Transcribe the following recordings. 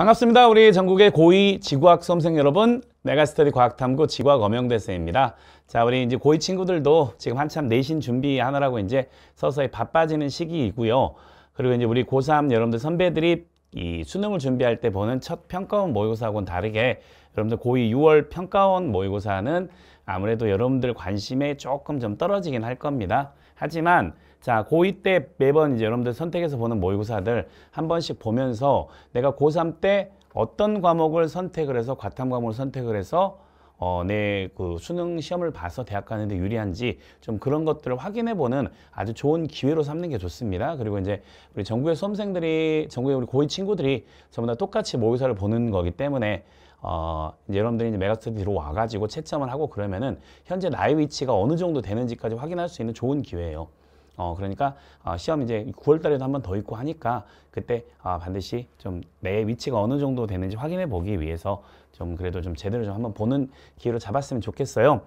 반갑습니다. 우리 전국의 고위 지구학 수험생 여러분, 메가스터디 과학탐구 지구학 엄영대쌤입니다. 자, 우리 이제 고위 친구들도 지금 한참 내신 준비하느라고 이제 서서히 바빠지는 시기이고요. 그리고 이제 우리 고3 여러분들 선배들이 이 수능을 준비할 때 보는 첫 평가원 모의고사하고는 다르게 여러분들 고2 6월 평가원 모의고사는 아무래도 여러분들 관심에 조금 좀 떨어지긴 할 겁니다. 하지만 자, 고2 때 매번 이제 여러분들 선택해서 보는 모의고사들 한 번씩 보면서 내가 고3 때 어떤 과목을 선택을 해서 과탐 과목을 선택을 해서 어, 내 그 수능 시험을 봐서 대학 가는데 유리한지 좀 그런 것들을 확인해 보는 아주 좋은 기회로 삼는 게 좋습니다. 그리고 이제 우리 전국의 수험생들이 전국의 우리 고2 친구들이 전부 다 똑같이 모의사를 보는 거기 때문에 어, 이제 여러분들이 이제 메가스터디로 와가지고 채점을 하고 그러면은 현재 나의 위치가 어느 정도 되는지까지 확인할 수 있는 좋은 기회예요. 어, 그러니까 아, 시험 이제 9월달에도 한 번 더 있고 하니까 그때 아, 반드시 좀 내 위치가 어느 정도 되는지 확인해 보기 위해서 좀 그래도 좀 제대로 좀 한번 보는 기회로 잡았으면 좋겠어요.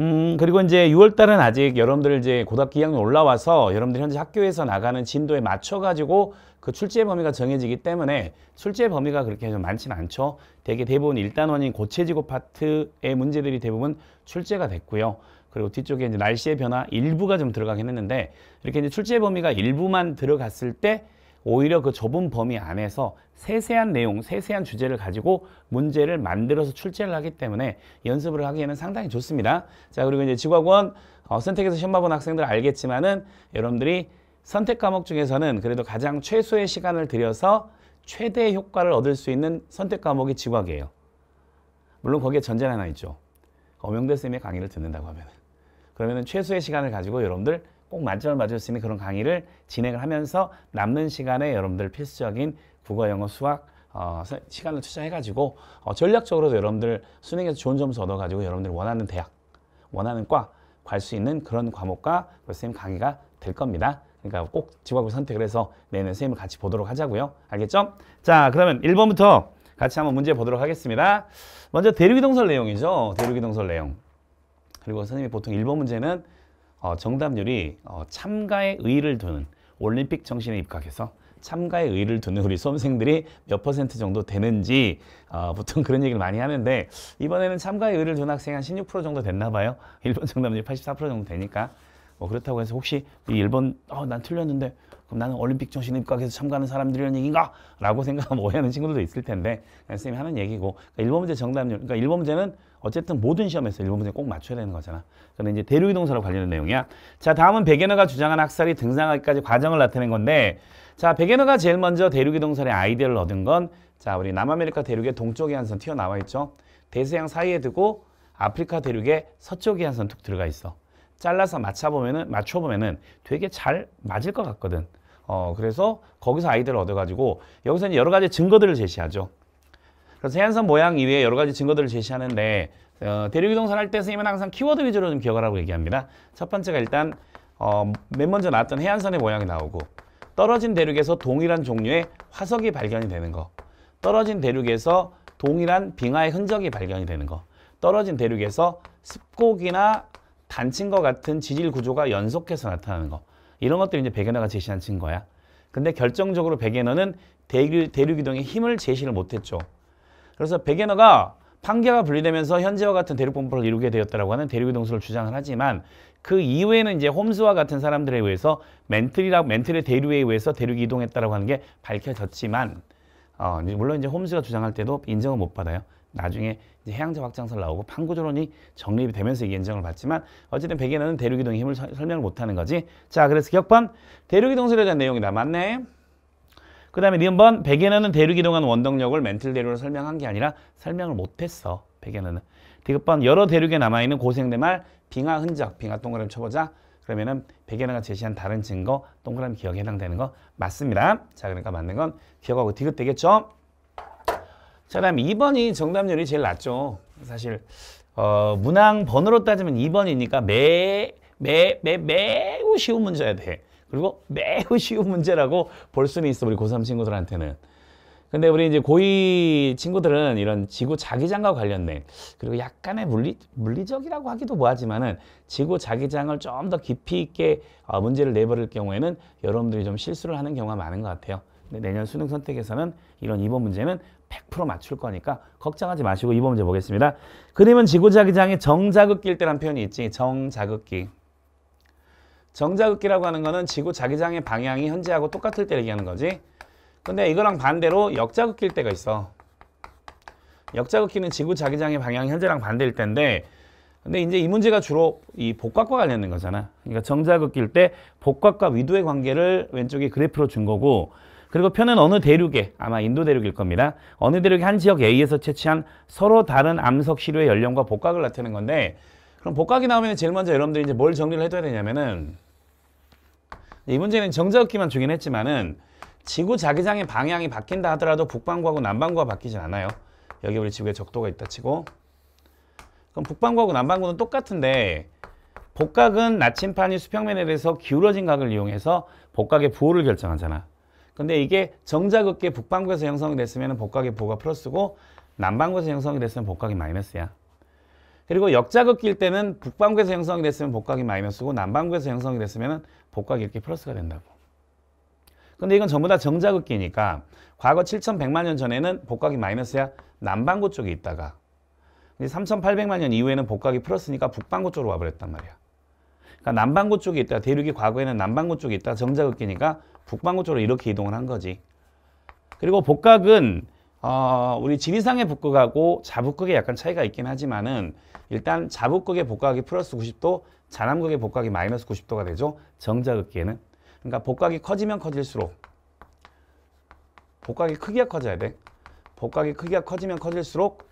음, 그리고 이제 6월달은 아직 여러분들 이제 고등학교 2학년 올라와서 여러분들 현재 학교에서 나가는 진도에 맞춰가지고 그 출제 범위가 정해지기 때문에 출제 범위가 그렇게 좀 많지는 않죠. 대개 대부분 일단원인 고체지구 파트의 문제들이 대부분 출제가 됐고요. 그리고 뒤쪽에 이제 날씨의 변화 일부가 좀 들어가긴 했는데 이렇게 이제 출제 범위가 일부만 들어갔을 때 오히려 그 좁은 범위 안에서 세세한 내용, 세세한 주제를 가지고 문제를 만들어서 출제를 하기 때문에 연습을 하기에는 상당히 좋습니다. 자, 그리고 이제 직과원 어, 선택해서 시험 봐본 학생들 알겠지만은 여러분들이 선택 과목 중에서는 그래도 가장 최소의 시간을 들여서 최대의 효과를 얻을 수 있는 선택 과목이 지과이에요 물론 거기에 전제 하나 있죠. 어명대 쌤의 강의를 듣는다고 하면 은 그러면 최소의 시간을 가지고 여러분들 꼭 만점을 맞을 수 있는 그런 강의를 진행을 하면서 남는 시간에 여러분들 필수적인 국어, 영어, 수학 어, 시간을 투자해가지고 어, 전략적으로도 여러분들 수능에서 좋은 점수 얻어가지고 여러분들 원하는 대학, 원하는 과 갈 수 있는 그런 과목과 그 선생님 강의가 될 겁니다. 그러니까 꼭지직학을 선택을 해서 내년 선생님을 같이 보도록 하자고요. 알겠죠? 자 그러면 1번부터 같이 한번 문제 보도록 하겠습니다. 먼저 대륙이동설 내용이죠. 대륙이동설 내용. 그리고 선생님이 보통 1번 문제는 어, 정답률이 어, 참가의 의의를 두는 올림픽 정신에 입각해서 참가의 의의를 두는 우리 수험생들이 몇 퍼센트 정도 되는지 어, 보통 그런 얘기를 많이 하는데 이번에는 참가의 의의를 둔 학생이 한 16% 정도 됐나 봐요. 1번 정답률이 84% 정도 되니까 뭐 그렇다고 해서 혹시 일본 어, 난 틀렸는데 그럼 나는 올림픽 정신 입각에서 참가하는 사람들이란 얘기인가? 라고 생각하면 오해하는 친구들도 있을 텐데 선생님이 하는 얘기고 그러니까 일본 문제 정답률 그러니까 일본 문제는 어쨌든 모든 시험에서 일본 문제 꼭 맞춰야 되는 거잖아. 그런데 그러니까 이제 대륙이동사로 관련된 내용이야. 자 다음은 백엔어가 주장한 학살이 등장하기까지 과정을 나타낸 건데 자 백엔어가 제일 먼저 대륙이동사의 아이디어를 얻은 건 자 우리 남아메리카 대륙의 동쪽에 한 선 튀어나와 있죠. 대서양 사이에 두고 아프리카 대륙의 서쪽에 한 선 툭 들어가 있어. 잘라서 맞춰보면은, 맞춰보면은 되게 잘 맞을 것 같거든. 어, 그래서 거기서 아이디어를 얻어가지고 여기서 이제 여러 가지 증거들을 제시하죠. 그래서 해안선 모양 이외에 여러 가지 증거들을 제시하는데 어, 대륙이동선 할때 선생님은 항상 키워드 위주로 좀 기억하라고 얘기합니다. 첫 번째가 일단 어, 맨 먼저 나왔던 해안선의 모양이 나오고 떨어진 대륙에서 동일한 종류의 화석이 발견이 되는 거 떨어진 대륙에서 동일한 빙하의 흔적이 발견이 되는 거 떨어진 대륙에서 습곡이나 단층과 같은 지질 구조가 연속해서 나타나는 거 이런 것들이 이제 백게너가 제시한 증거야. 근데 결정적으로 백게너는 대류, 대류 기동의 힘을 제시를 못했죠. 그래서 백게너가 판계가 분리되면서 현재와 같은 대륙분포를 이루게 되었다고 하는 대륙이동설을 주장을 하지만 그 이후에는 이제 홈스와 같은 사람들에 의해서 멘틀이라 고 멘틀의 대류에 의해서 대륙이 동했다라고 하는 게 밝혀졌지만 어, 물론 이제 홈스가 주장할 때도 인정을못 받아요. 나중에 이제 해양제 확장설 나오고 판구조론이 정립이 되면서 이게 인정을 받지만 어쨌든 백엔에는 대륙이동의 힘을 서, 설명을 못하는 거지. 자, 그래서 기억번 대륙이동설에 대한 내용이다. 맞네. 그 다음에 니은번 백엔에는 대륙이동한 원동력을 멘틀 대륙으로 설명한 게 아니라 설명을 못했어. 백엔에는. 디귿번 여러 대륙에 남아있는 고생대말 빙하 흔적, 빙하 동그라미 쳐보자. 그러면은 백엔어가 제시한 다른 증거, 동그라미 기억에 해당되는 거 맞습니다. 자, 그러니까 맞는 건 기억하고 디귿 되겠죠? 자, 다음 2번이 정답률이 제일 낮죠. 사실 어, 문항 번호로 따지면 2번이니까 매, 매, 매, 매우 쉬운 문제야 돼. 그리고 매우 쉬운 문제라고 볼 수는 있어, 우리 고3 친구들한테는. 근데 우리 이제 고2 친구들은 이런 지구 자기장과 관련된 그리고 약간의 물리, 물리적이라고 하기도 뭐하지만은 지구 자기장을 좀 더 깊이 있게 어, 문제를 내버릴 경우에는 여러분들이 좀 실수를 하는 경우가 많은 것 같아요. 근데 내년 수능 선택에서는 이런 2번 문제는 100% 맞출 거니까 걱정하지 마시고 이번 문제 보겠습니다. 그림은 지구자기장의 정자극기일 때란 표현이 있지. 정자극기. 정자극기라고 하는 거는 지구자기장의 방향이 현재하고 똑같을 때 얘기하는 거지. 근데 이거랑 반대로 역자극기일 때가 있어. 역자극기는 지구자기장의 방향이 현재랑 반대일 때인데 근데 이제 이 문제가 주로 이 복각과 관련된 거잖아. 그러니까 정자극기일 때 복각과 위도의 관계를 왼쪽에 그래프로 준 거고 그리고 표는 어느 대륙에 아마 인도 대륙일 겁니다. 어느 대륙의 한 지역 A에서 채취한 서로 다른 암석 시료의 연령과 복각을 나타내는 건데 그럼 복각이 나오면 제일 먼저 여러분들이 이제 뭘 정리를 해줘야 되냐면은 이 문제는 정자극기만 주긴 했지만은 지구 자기장의 방향이 바뀐다 하더라도 북반구하고 남반구가 바뀌진 않아요. 여기 우리 지구에 적도가 있다 치고 그럼 북반구하고 남반구는 똑같은데 복각은 나침판이 수평면에 대해서 기울어진 각을 이용해서 복각의 부호를 결정하잖아. 근데 이게 정자극계 북반구에서 형성이 됐으면 복각의 보가 플러스고 남반구에서 형성이 됐으면 복각이 마이너스야. 그리고 역자극기일 때는 북반구에서 형성이 됐으면 복각이 마이너스고 남반구에서 형성이 됐으면 복각이 이렇게 플러스가 된다고. 근데 이건 전부 다 정자극기니까 과거 7,100만 년 전에는 복각이 마이너스야 남반구 쪽에 있다가 3,800만 년 이후에는 복각이 플러스니까 북반구 쪽으로 와버렸단 말이야. 그러니까 남반구 쪽에 있다. 대륙이 과거에는 남반구 쪽에 있다. 정자극기니까 북방구 쪽으로 이렇게 이동을 한 거지. 그리고 복각은 어, 우리 지리상의 북극하고 자북극에 약간 차이가 있긴 하지만은 일단 자북극의 복각이 플러스 90도, 자남극의 복각이 마이너스 90도가 되죠. 정자극기에는. 그러니까 복각이 커지면 커질수록 복각이 크기가 커져야 돼. 복각이 크기가 커지면 커질수록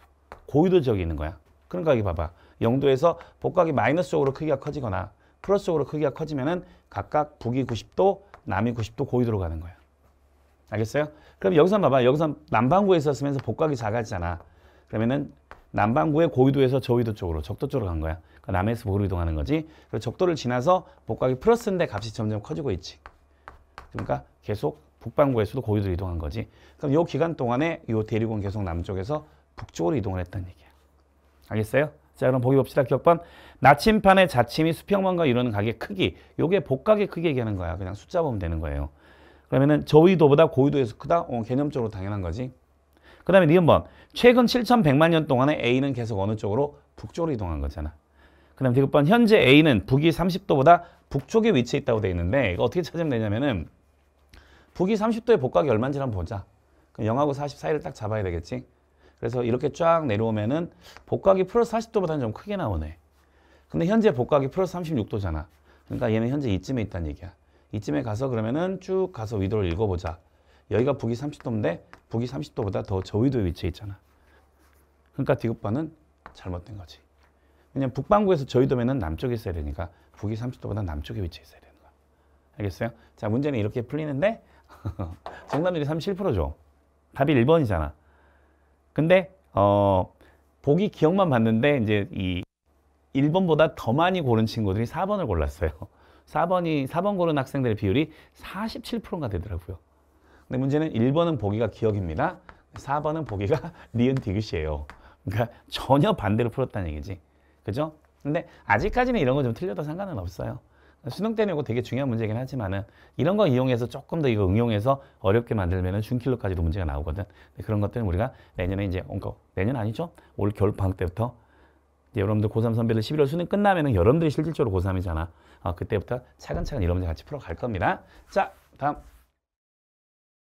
고유도 지역이 있는 거야. 그러니까 여기 봐봐. 영도에서 복각이 마이너스 쪽으로 크기가 커지거나 플러스 쪽으로 크기가 커지면은 각각 북위 90도, 남이 90도 고위도로 가는 거야. 알겠어요? 그럼 여기서 봐봐. 여기서 남반구에서 쓰면서 복각이 작아지잖아. 그러면은 남반구의 고위도에서 저위도 쪽으로 적도 쪽으로 간 거야. 그러니까 남에서 보로 이동하는 거지. 그래서 적도를 지나서 복각이 플러스인데 값이 점점 커지고 있지. 그러니까 계속 북반구에서도 고위도로 이동한 거지. 그럼 요 기간 동안에 요 대륙은 계속 남쪽에서 북쪽으로 이동을 했다는 얘기야. 알겠어요? 자 그럼 보기 봅시다. 기억반 나침판의 자침이 수평만과 이루는 각의 크기 요게 복각의 크기 얘기하는 거야. 그냥 숫자 보면 되는 거예요. 그러면은 저위도보다 고위도에서 크다? 어, 개념적으로 당연한 거지. 그 다음에 니은 번 최근 7,100만 년 동안에 A는 계속 어느 쪽으로? 북쪽으로 이동한 거잖아. 그 다음에 디귿번 현재 A는 북위 30도보다 북쪽에 위치해 있다고 돼 있는데 이거 어떻게 찾으면 되냐면은 북위 30도의 복각이 얼마인지 한번 보자. 그럼 0하고 4 4 사이를 딱 잡아야 되겠지. 그래서 이렇게 쫙 내려오면은 복각이 플러스 40도보다는 좀 크게 나오네. 근데 현재 복각이 플러스 36도잖아. 그러니까 얘는 현재 이쯤에 있다는 얘기야. 이쯤에 가서 그러면은 쭉 가서 위도를 읽어보자. 여기가 북위 30도인데 북위 30도보다 더 저위도에 위치해 있잖아. 그러니까 디귿바는 잘못된 거지. 왜냐면 북반구에서 저위도면은 남쪽에 있어야 되니까 북위 30도보다 남쪽에 위치해 있어야 되는 거야. 알겠어요? 자 문제는 이렇게 풀리는데 정답률이 37%죠. 답이 1번이잖아. 근데 어 보기 기억만 봤는데 이제 이 1번보다 더 많이 고른 친구들이 4번을 골랐어요. 4번이 4번 고른 학생들의 비율이 47%가 되더라고요. 근데 문제는 1번은 보기가 기억입니다. 4번은 보기가 리은 디귿이에요. 그러니까 전혀 반대로 풀었다는 얘기지. 그죠? 근데 아직까지는 이런 건 좀 틀려도 상관은 없어요. 수능 때는 이거 되게 중요한 문제긴 이 하지만은 이런 거 이용해서 조금 더 이거 응용해서 어렵게 만들면은 준킬로까지도 문제가 나오거든. 그런 것들은 우리가 내년에 이제 온거 내년 아니죠? 올 겨울 방학 때부터 이제 여러분들 고3 선배들 11월 수능 끝나면은 여러분들이 실질적으로 고3이잖아. 아, 그때부터 차근차근 이런 문제 같이 풀어갈 겁니다. 자, 다음.